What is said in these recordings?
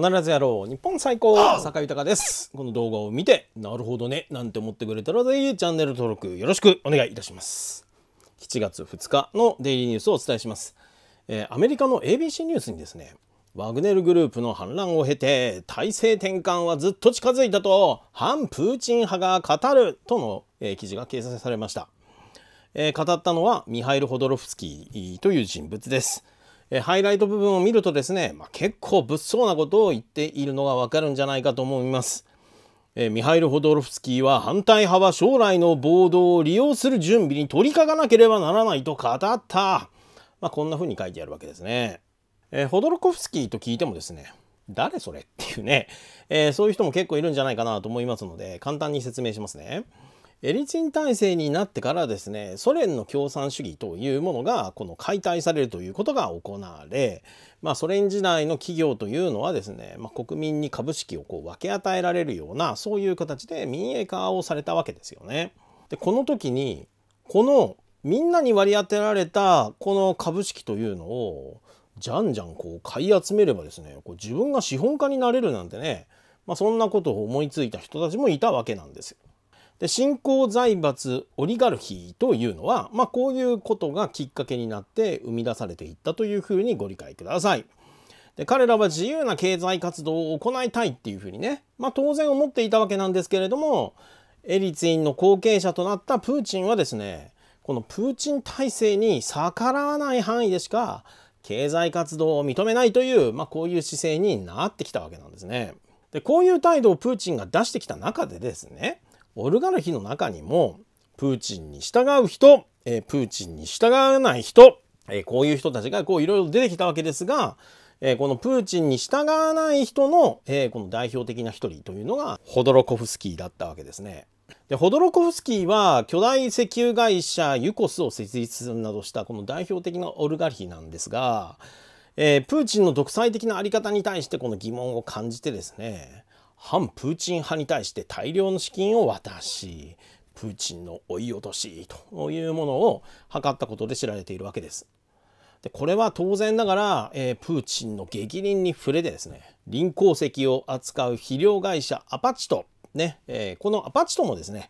必ずやろう日本最高坂豊ですこの動画を見てなるほどねなんて思ってくれたらぜひチャンネル登録よろしくお願いいたします7月2日のデイリーニュースをお伝えします、えー、アメリカの ABC ニュースにですねワグネルグループの反乱を経て体制転換はずっと近づいたと反プーチン派が語るとの、えー、記事が掲載されました、えー、語ったのはミハイル・ホドロフスキーという人物ですえハイライト部分を見るとですね、まあ、結構物騒なことを言っているのがわかるんじゃないかと思います。えミハイル・ホドロフスキーは反対派は将来の暴動を利用する準備に取りかかなければならないと語った。まあ、こんな風に書いてあるわけですね。えー、ホドロコフスキーと聞いてもですね、誰それっていうね、えー、そういう人も結構いるんじゃないかなと思いますので、簡単に説明しますね。エリツィン体制になってからですねソ連の共産主義というものがこの解体されるということが行われ、まあ、ソ連時代の企業というのはですね、まあ、国民に株式をこう分け与えられるようなそういう形で民営化をされたわけですよね。でこの時にこのみんなに割り当てられたこの株式というのをじゃんじゃんこう買い集めればですねこう自分が資本家になれるなんてね、まあ、そんなことを思いついた人たちもいたわけなんですよ。で新興財閥オリガルヒというのは、まあ、こういうことがきっかけになって生み出されていったというふうにご理解ください。で彼らは自由な経済活動を行いたいっていうふうにね、まあ、当然思っていたわけなんですけれどもエリツィンの後継者となったプーチンはですねこのプーチン体制に逆らわない範囲でしか経済活動を認めないという、まあ、こういう姿勢になってきたわけなんですね。でこういう態度をプーチンが出してきた中でですねオルガルヒの中にもプーチンに従う人、えー、プーチンに従わない人、えー、こういう人たちがこういろいろ出てきたわけですが、えー、このプーチンに従わない人の、えー、この代表的な一人というのがホドロコフスキーだったわけですね。でホドロコフスキーは巨大石油会社ユコスを設立するなどしたこの代表的なオルガルヒなんですが、えー、プーチンの独裁的な在り方に対してこの疑問を感じてですね反プーチン派に対して大量の資金を渡しプーチンの追い落としというものを図ったことで知られているわけです。でこれは当然ながら、えー、プーチンの逆鱗に触れてですね臨鉱石を扱う肥料会社アパチト、ねえー、このアパチトもですね、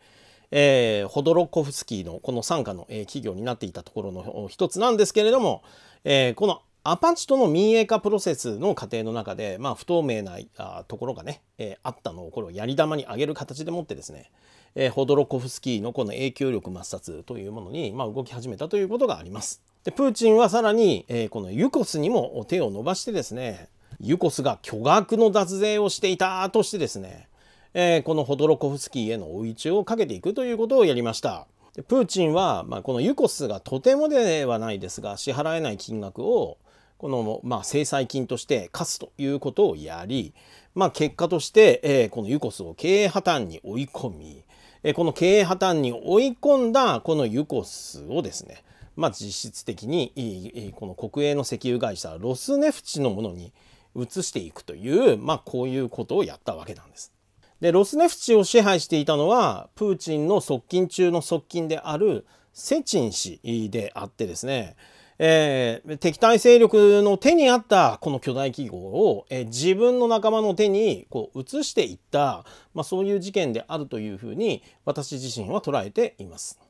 えー、ホドロコフスキーのこの傘下の、え企業になっていたところの一つなんですけれども、えこのアパッチとの民営化プロセスの過程の中で、まあ、不透明なあところがね、えー、あったのをこれをやり玉に上げる形でもってですね、えー、ホドロコフスキーのこの影響力抹殺というものに、まあ、動き始めたということがあります。でプーチンはさらに、えー、このユコスにも手を伸ばしてですねユコスが巨額の脱税をしていたとしてですね、えー、このホドロコフスキーへの追い打ちをかけていくということをやりました。プーチンは、まあ、このユコスがとてもではないですが支払えない金額をこの、まあ、制裁金として課すということをやり、まあ、結果として、えー、このユコスを経営破綻に追い込み、えー、この経営破綻に追い込んだこのユコスをですね、まあ、実質的にこの国営の石油会社ロスネフチのものに移していくという、まあ、こういうことをやったわけなんです。でロスネフチを支配していたのはプーチンの側近中の側近であるセチン氏であってですねえー、敵対勢力の手にあったこの巨大企業を、えー、自分の仲間の手にこう移していった、まあ、そういう事件であるというふうに私自身は捉えています。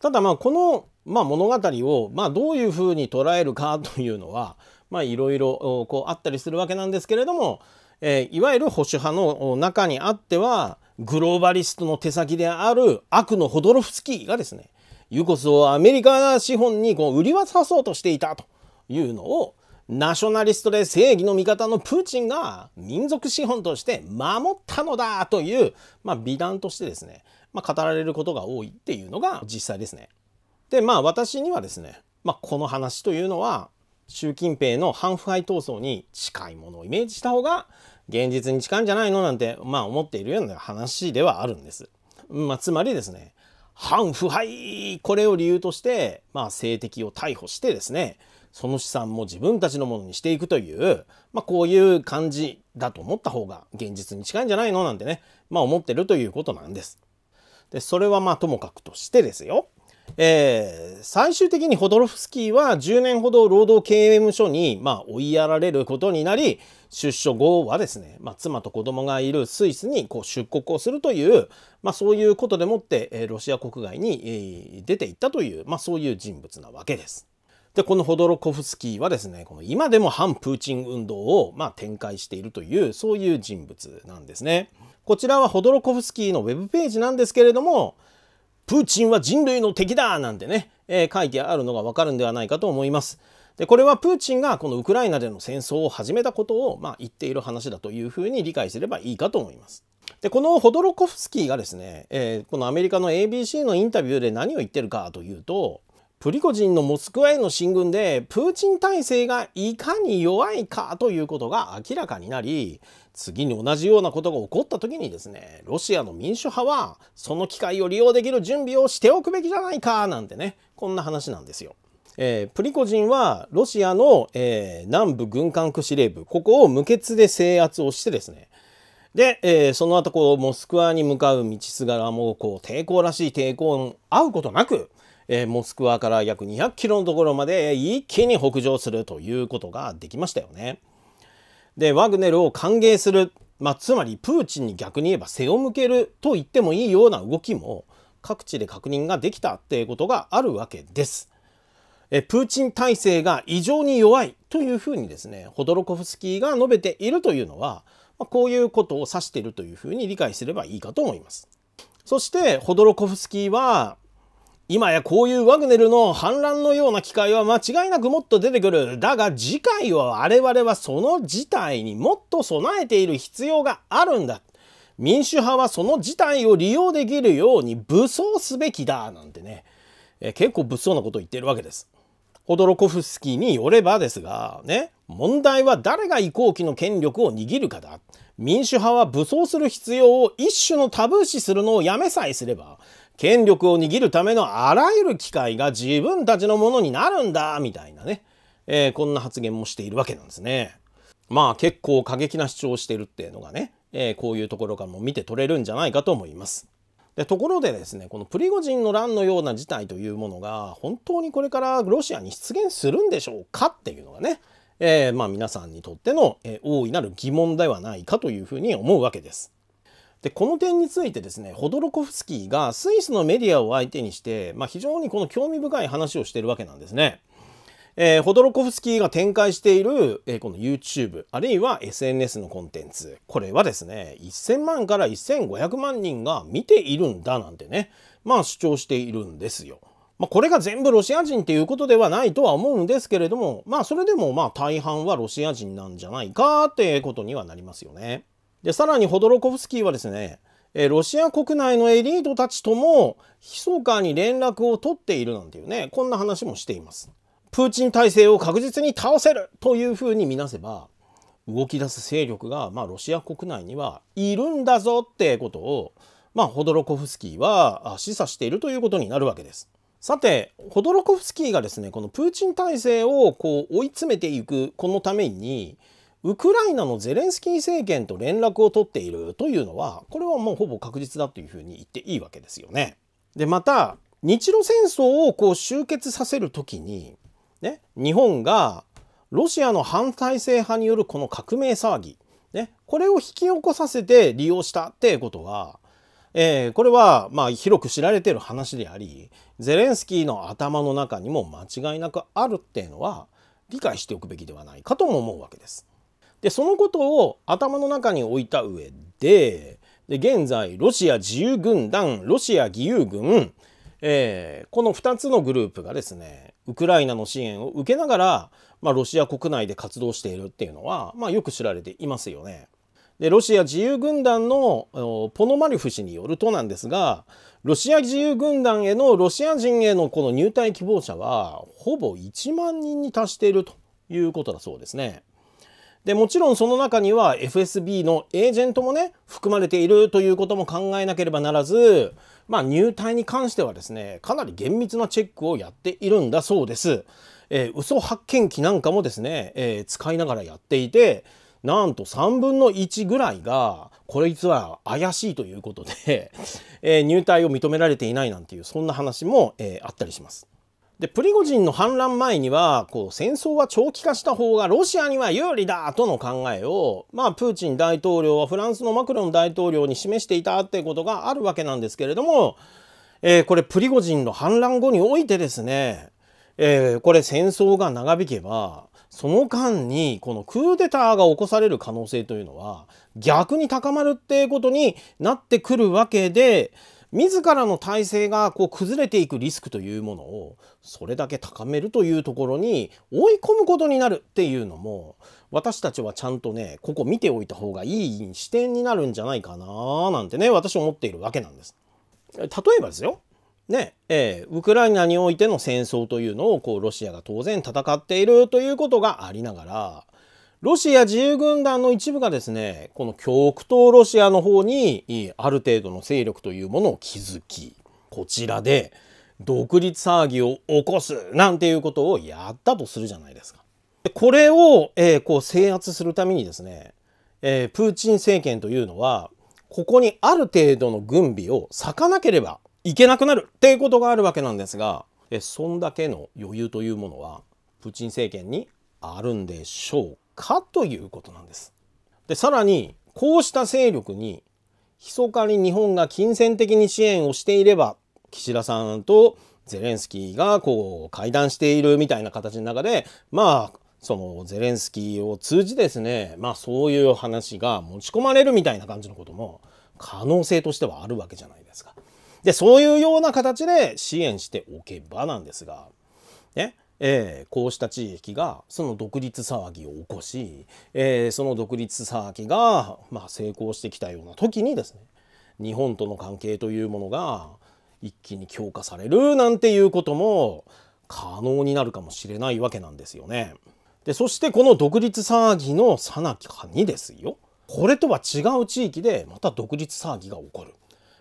ただまあこの、まあ、物語を、まあ、どういうふうに捉えるかというのはいろいろあったりするわけなんですけれども、えー、いわゆる保守派の中にあってはグローバリストの手先である悪のホドロフスキーがですねユコスをアメリカ資本にこう売り渡そうとしていたというのをナショナリストで正義の味方のプーチンが民族資本として守ったのだという、まあ、美談としてですね、まあ、語られることが多いっていうのが実際ですね。でまあ私にはですね、まあ、この話というのは習近平の反腐敗闘争に近いものをイメージした方が現実に近いんじゃないのなんてまあ思っているような話ではあるんです。まあ、つまりですね反腐敗これを理由として、まあ、政敵を逮捕してですねその資産も自分たちのものにしていくという、まあ、こういう感じだと思った方が現実に近いんじゃないのなんてね、まあ、思ってるということなんです。でそれはまあともかくとしてですよえー、最終的にホドロフスキーは10年ほど労働刑務所に、まあ、追いやられることになり出所後はですね、まあ、妻と子供がいるスイスにこう出国をするという、まあ、そういうことでもって、えー、ロシア国外に、えー、出ていったという、まあ、そういう人物なわけです。でこのホドロコフスキーはですねこの今でも反プーチン運動を、まあ、展開しているというそういう人物なんですね。こちらはホドロコフスキーのウェブページなんですけれどもプーチンは人類の敵だなんてね、えー、書いてあるのがわかるんではないかと思います。でこれはプーチンがこのウクライナでの戦争を始めたことを、まあ、言っている話だというふうに理解すればいいかと思います。でこのホドロコフスキーがですね、えー、このアメリカの ABC のインタビューで何を言ってるかというとプリコジンのモスクワへの進軍でプーチン体制がいかに弱いかということが明らかになり次に同じようなことが起こった時にですねロシアの民主派はその機会を利用できる準備をしておくべきじゃないかなんてねこんな話なんですよ。えー、プリコジンはロシアの、えー、南部軍管区司令部ここを無血で制圧をしてですねで、えー、その後こうモスクワに向かう道すがらもこう抵抗らしい抵抗に合うことなく、えモスクワから約200キロのところまで一気に北上するということができましたよね。でワグネルを歓迎する、まあ、つまりプーチンに逆に言えば背を向けると言ってもいいような動きも各地で確認ができたっていうことがあるわけです。えプーチン体制が異常に弱いというふうにですねホドロコフスキーが述べているというのは、まあ、こういうことを指しているというふうに理解すればいいかと思います。そしてホドロコフスキーは今やこういうワグネルの反乱のような機会は間違いなくもっと出てくる。だが次回は我々はその事態にもっと備えている必要があるんだ。民主派はその事態を利用できるように武装すべきだ。なんてね、え結構物騒なことを言ってるわけです。ホドロコフスキーによればですが、ね、問題は誰が移行期の権力を握るかだ。民主派は武装する必要を一種のタブー視するのをやめさえすれば、権力を握るためのあらゆる機会が自分たちのものになるんだみたいなね、えー、こんな発言もしているわけなんですね。まあ結構過激な主張をしてるっていうのがね、えー、こういうところからも見て取れるんじゃないかと思います。でところでですねこのプリゴジンの乱のような事態というものが本当にこれからロシアに出現するんでしょうかっていうのがね、えー、まあ皆さんにとっての、え大いなる疑問ではないかというふうに思うわけです。でこの点についてですねホドロコフスキーがスイスのメディアを相手にして、まあ、非常にこの興味深い話をしてるわけなんですね。えー、ホドロコフスキーが展開している、えー、この YouTube あるいは SNS のコンテンツこれはですね1000万から1500万人が見ているんだなんてねまあ主張しているんですよ。まあ、これが全部ロシア人っていうことではないとは思うんですけれどもまあそれでもまあ大半はロシア人なんじゃないかっていうことにはなりますよね。でさらにホドロコフスキーはですねえロシア国内のエリートたちとも密かに連絡を取っているなんていうねこんな話もしています。プーチン体制を確実に倒せるというふうに見なせば動き出す勢力が、まあ、ロシア国内にはいるんだぞってことを、まあ、ホドロコフスキーは示唆しているということになるわけです。さてホドロコフスキーがですねこのプーチン体制をこう追い詰めていくこのためにウクライナのゼレンスキー政権と連絡を取っているというのはこれはもうほぼ確実だというふうに言っていいわけですよね。でまた日露戦争をこう終結させる時に、ね、日本がロシアの反体制派によるこの革命騒ぎ、ね、これを引き起こさせて利用したってことは、えー、これはまあ広く知られてる話でありゼレンスキーの頭の中にも間違いなくあるっていうのは理解しておくべきではないかとも思うわけです。でそのことを頭の中に置いた上でで現在ロシア自由軍団ロシア義勇軍、えー、この2つのグループがですねウクライナの支援を受けながら、まあ、ロシア国内で活動しているっていうのは、まあ、よく知られていますよね。でロシア自由軍団のポノマリョフ氏によるとなんですがロシア自由軍団へのロシア人へのこの入隊希望者はほぼ1万人に達しているということだそうですね。でもちろんその中には FSB のエージェントもね含まれているということも考えなければならず、まあ、入隊に関してはですねかなり厳密なチェックをやっているんだそうです。えー、嘘発見器なんかもですね、えー、使いながらやっていてなんと3分の1ぐらいがこれ実は怪しいということでえー、入隊を認められていないなんていうそんな話も、えー、あったりします。でプリゴジンの反乱前にはこう戦争は長期化した方がロシアには有利だとの考えを、まあ、プーチン大統領はフランスのマクロン大統領に示していたってことがあるわけなんですけれども、えー、これプリゴジンの反乱後においてですね、えー、これ戦争が長引けばその間にこのクーデターが起こされる可能性というのは逆に高まるってことになってくるわけで、自らの体制がこう崩れていくリスクというものをそれだけ高めるというところに追い込むことになるっていうのも私たちはちゃんとねここ見ておいた方がいい視点になるんじゃないかななんてね私思っているわけなんです。例えばですよねえー、ウクライナにおいての戦争というのをこうロシアが当然戦っているということがありながらロシア自由軍団の一部がですね、この極東ロシアの方にある程度の勢力というものを築き、こちらで独立騒ぎを起こすなんていうことをやったとするじゃないですか。これを、えー、こう制圧するためにですね、えー、プーチン政権というのは、ここにある程度の軍備を割かなければいけなくなるっていうことがあるわけなんですが、えそんだけの余裕というものは、プーチン政権にあるんでしょうかかということなんです。でさらにこうした勢力に密かに日本が金銭的に支援をしていれば岸田さんとゼレンスキーがこう会談しているみたいな形の中でまあそのゼレンスキーを通じですねまあそういう話が持ち込まれるみたいな感じのことも可能性としてはあるわけじゃないですか。でそういうような形で支援しておけばなんですがねえー、こうした地域がその独立騒ぎを起こし、えー、その独立騒ぎが、まあ、成功してきたような時にですね日本との関係というものが一気に強化されるなんていうことも可能になるかもしれないわけなんですよね。でそしてこの独立騒ぎのさなかにですよこれとは違う地域でまた独立騒ぎが起こる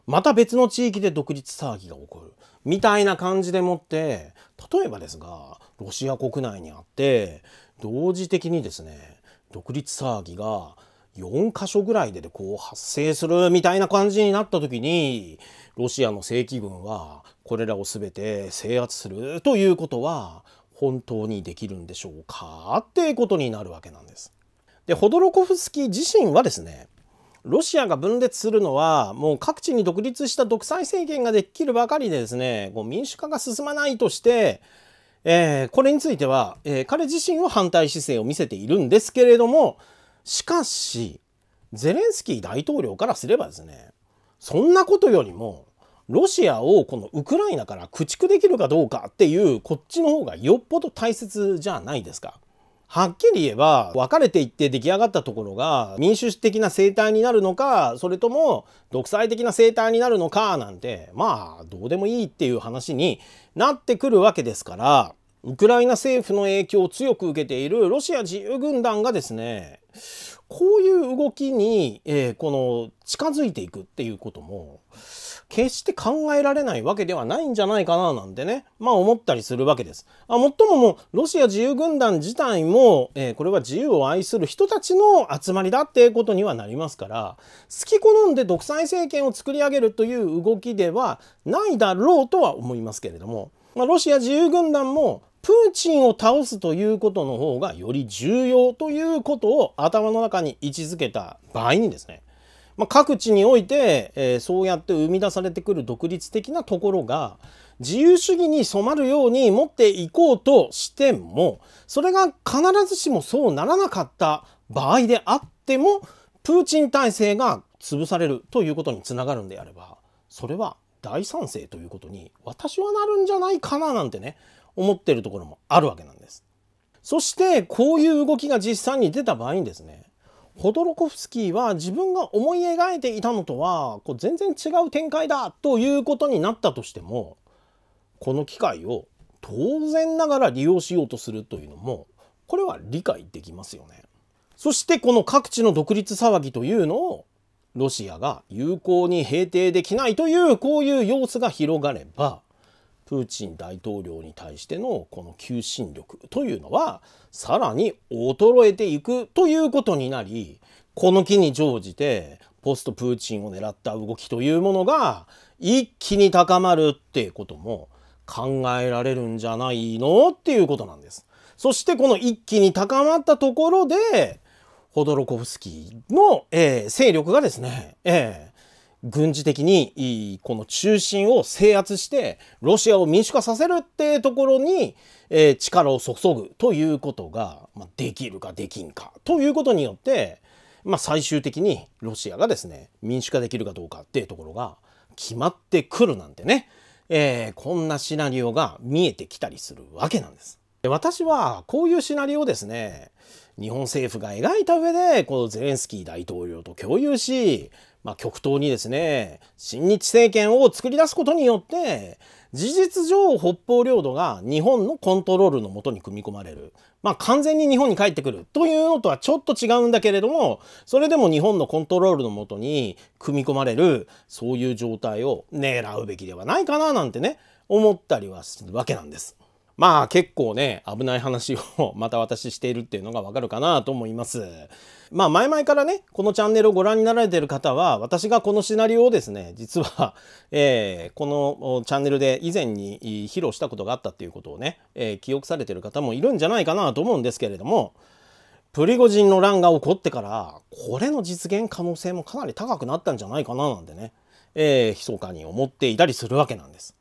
また別の地域で独立騒ぎが起こるみたいな感じでもって例えばですがロシア国内にあって同時的にですね独立騒ぎが4箇所ぐらいでこう発生するみたいな感じになった時にロシアの正規軍はこれらを全て制圧するということは本当にできるんでしょうかっていうことになるわけなんです。でホドロコフスキー自身はですねロシアが分裂するのはもう各地に独立した独裁政権ができるばかりでですねこう民主化が進まないとして、えー、これについては、えー、彼自身は反対姿勢を見せているんですけれどもしかしゼレンスキー大統領からすればですねそんなことよりもロシアをこのウクライナから駆逐できるかどうかっていうこっちの方がよっぽど大切じゃないですか。はっきり言えば分かれていって出来上がったところが民主的な生態になるのかそれとも独裁的な生態になるのかなんてまあどうでもいいっていう話になってくるわけですからウクライナ政府の影響を強く受けているロシア自由軍団がですねこういう動きに、えー、この近づいていくっていうことも決して考えられないわけではないんじゃないかななんてね、まあ思ったりするわけです。あもっとももう、ロシア自由軍団自体も、えー、これは自由を愛する人たちの集まりだってことにはなりますから、好き好んで独裁政権を作り上げるという動きではないだろうとは思いますけれども、まあ、ロシア自由軍団もプーチンを倒すということの方がより重要ということを頭の中に位置づけた場合にですねまあ、各地において、えー、そうやって生み出されてくる独立的なところが自由主義に染まるように持っていこうとしてもそれが必ずしもそうならなかった場合であってもプーチン体制が潰されるということにつながるんであればそれは大賛成ということに私はなるんじゃないかななんてね思ってるところもあるわけなんです。そしてこういう動きが実際に出た場合にですねホドロコフスキーは自分が思い描いていたのとはこう全然違う展開だということになったとしてもこの機会を当然ながら利用しようとするというのもこれは理解できますよね。そしてこの各地の独立騒ぎというのをロシアが有効に平定できないというこういう様子が広がればプーチン大統領に対してのこの求心力というのはさらに衰えていくということになりこの機に乗じてポストプーチンを狙った動きというものが一気に高まるってことも考えられるんじゃないのっていうことなんです。そしてこの一気に高まったところでホドロコフスキーの、えー、勢力がですね、えー、軍事的にこの中心を制圧してロシアを民主化させるっていうところに、え力を注ぐということが、まできるかできんかということによって、まあ、最終的にロシアがですね民主化できるかどうかっていうところが決まってくるなんてね、えー、こんなシナリオが見えてきたりするわけなんです。私はこういうシナリオをですね日本政府が描いた上でこのゼレンスキー大統領と共有しまあ、極東にですね、親日政権を作り出すことによって、事実上北方領土が日本のコントロールのもとに組み込まれる。まあ、完全に日本に帰ってくるというのとはちょっと違うんだけれども、それでも日本のコントロールのもとに組み込まれる、そういう状態を狙うべきではないかななんてね、思ったりはするわけなんです。まあ結構ね、危ない話をまた私しているっていうのがわかるかなと思います。まあ前々からね、このチャンネルをご覧になられている方は、私がこのシナリオをですね、実は、えー、このチャンネルで以前に披露したことがあったっていうことをね、えー、記憶されている方もいるんじゃないかなと思うんですけれども、プリゴジンの乱が起こってから、これの実現可能性もかなり高くなったんじゃないかななんてね、えー、密かに思っていたりするわけなんです。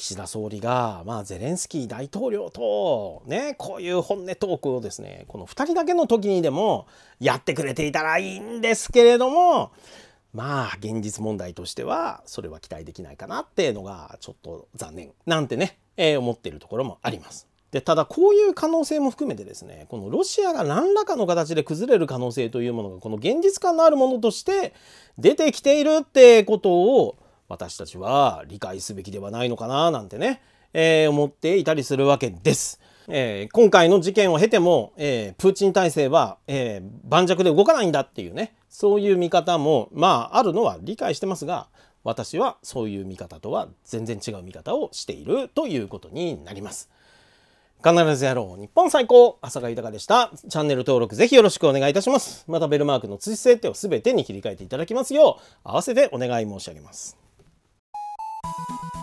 岸田総理が、まあ、ゼレンスキー大統領と、ね、こういう本音トークをですねこの2人だけの時にでもやってくれていたらいいんですけれどもまあ現実問題としてはそれは期待できないかなっていうのがちょっと残念なんてね、えー、思っているところもあります。でただこういう可能性も含めてですねこのロシアが何らかの形で崩れる可能性というものがこの現実感のあるものとして出てきているってことを私たちは理解すべきではないのかななんてね、えー、思っていたりするわけです。えー、今回の事件を経ても、えー、プーチン体制は、え盤石で動かないんだっていうねそういう見方もまああるのは理解してますが私はそういう見方とは全然違う見方をしているということになります。必ずやろう日本最高浅賀豊でしたチャンネル登録ぜひよろしくお願いいたしますまたベルマークの通知設定をすべてに切り替えていただきますよう合わせてお願い申し上げます Thank you.